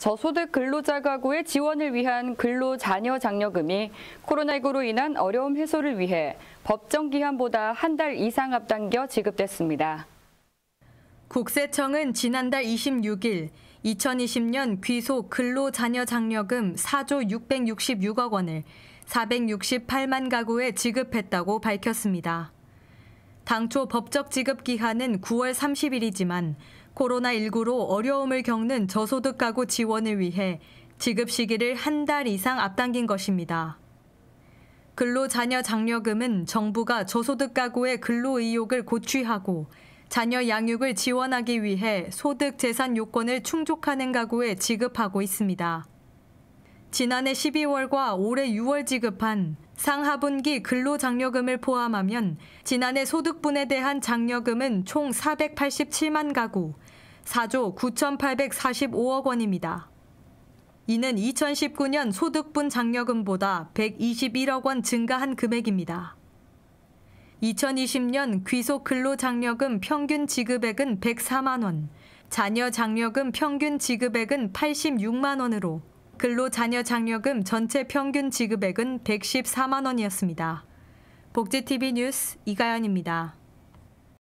저소득 근로자 가구의 지원을 위한 근로자녀 장려금이 코로나19로 인한 어려움 해소를 위해 법정 기한보다 한 달 이상 앞당겨 지급됐습니다. 국세청은 지난달 26일 2020년 귀소 근로자녀 장려금 4조 666억 원을 468만 가구에 지급했다고 밝혔습니다. 당초 법적 지급 기한은 9월 30일이지만 코로나19로 어려움을 겪는 저소득 가구 지원을 위해 지급 시기를 한 달 이상 앞당긴 것입니다. 근로자녀 장려금은 정부가 저소득 가구의 근로 의욕을 고취하고 자녀 양육을 지원하기 위해 소득 재산 요건을 충족하는 가구에 지급하고 있습니다. 지난해 12월과 올해 6월 지급한 상하분기 근로장려금을 포함하면 지난해 소득분에 대한 장려금은 총 487만 가구, 4조 9,845억 원입니다. 이는 2019년 소득분 장려금보다 121억 원 증가한 금액입니다. 2020년 귀속 근로장려금 평균 지급액은 104만 원, 자녀 장려금 평균 지급액은 86만 원으로 근로 자녀 장려금 전체 평균 지급액은 114만 원이었습니다. 복지TV 뉴스 이가연입니다.